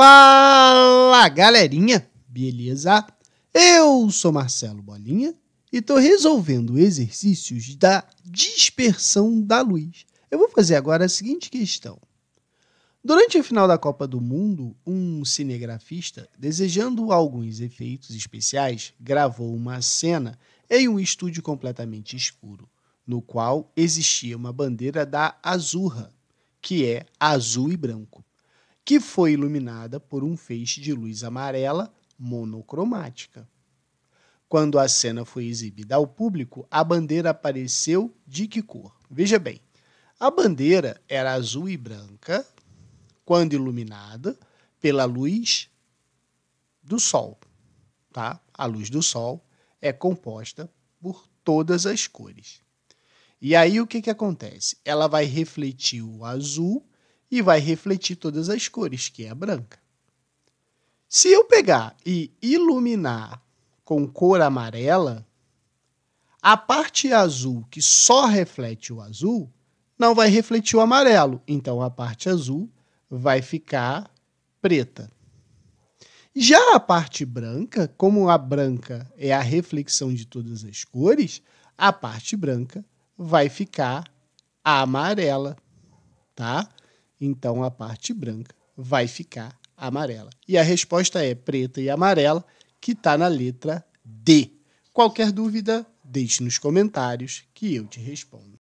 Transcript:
Fala galerinha, beleza? Eu sou Marcelo Bolinha e estou resolvendo exercícios da dispersão da luz. Eu vou fazer agora a seguinte questão. Durante a final da Copa do Mundo, um cinegrafista, desejando alguns efeitos especiais, gravou uma cena em um estúdio completamente escuro, no qual existia uma bandeira da Azurra, que é azul e branco que foi iluminada por um feixe de luz amarela monocromática. Quando a cena foi exibida ao público, a bandeira apareceu de que cor? Veja bem, a bandeira era azul e branca quando iluminada pela luz do sol, tá? A luz do sol é composta por todas as cores. E aí o que, que acontece? Ela vai refletir o azul e vai refletir todas as cores, que é a branca. Se eu pegar e iluminar com cor amarela, a parte azul que só reflete o azul não vai refletir o amarelo, então a parte azul vai ficar preta. Já a parte branca, como a branca é a reflexão de todas as cores, a parte branca vai ficar amarela, tá? Então a parte branca vai ficar amarela. E a resposta é preta e amarela, que está na letra D. Qualquer dúvida, deixe nos comentários que eu te respondo.